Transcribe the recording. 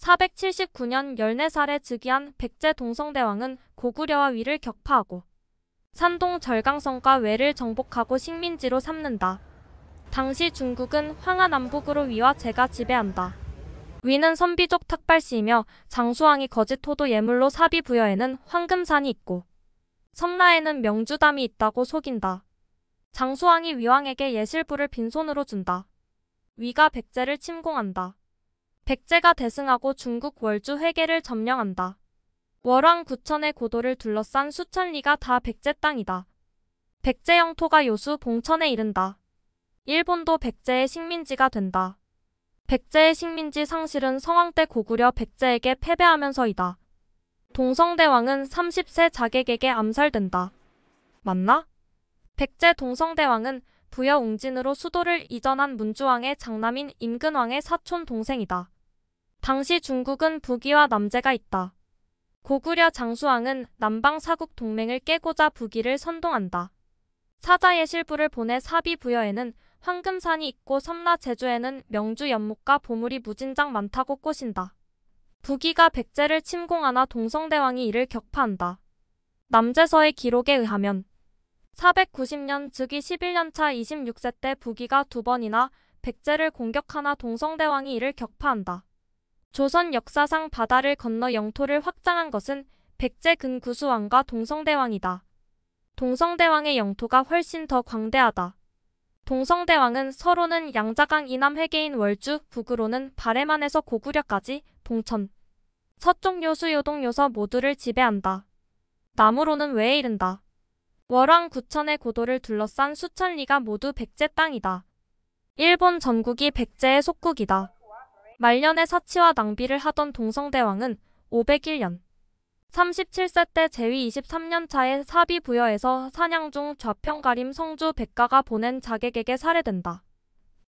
479년 14살에 즉위한 백제 동성대왕은 고구려와 위를 격파하고 산동 절강성과 외를 정복하고 식민지로 삼는다. 당시 중국은 황하 남북으로 위와 제가 지배한다. 위는 선비족 탁발시이며 장수왕이 거짓 토도 예물로 사비 부여에는 황금산이 있고 섬라에는 명주담이 있다고 속인다. 장수왕이 위왕에게 예실부를 빈손으로 준다. 위가 백제를 침공한다. 백제가 대승하고 중국 월주 회계를 점령한다. 월왕 구천의 고도를 둘러싼 수천리가 다 백제 땅이다. 백제 영토가 요수 봉천에 이른다. 일본도 백제의 식민지가 된다. 백제의 식민지 상실은 성황 때 고구려 백제에게 패배하면서이다. 동성대왕은 30세 자객에게 암살된다. 맞나? 백제 동성대왕은 부여 웅진으로 수도를 이전한 문주왕의 장남인 임근왕의 사촌 동생이다. 당시 중국은 부기와 남재가 있다. 고구려 장수왕은 남방 사국 동맹을 깨고자 부기를 선동한다. 사자의 실부를 보내 사비 부여에는 황금산이 있고 섬나 제주에는 명주 연못과 보물이 무진장 많다고 꼬신다. 부기가 백제를 침공하나 동성대왕이 이를 격파한다. 남제서의 기록에 의하면 490년 즉위 11년차 26세 때 부기가 두 번이나 백제를 공격하나 동성대왕이 이를 격파한다. 조선 역사상 바다를 건너 영토를 확장한 것은 백제근 구수왕과 동성대왕이다. 동성대왕의 영토가 훨씬 더 광대하다. 동성대왕은 서로는 양자강 이남 회계인 월주, 북으로는 바레만에서 고구려까지 봉천, 서쪽 요수 요동 요서 모두를 지배한다. 남으로는 왜 이른다. 월왕 구천의 고도를 둘러싼 수천리가 모두 백제 땅이다. 일본 전국이 백제의 속국이다. 말년에 사치와 낭비를 하던 동성대왕은 501년 37세 때제위 23년차에 사비 부여에서 사냥 중 좌평가림 성주 백가가 보낸 자객에게 살해된다.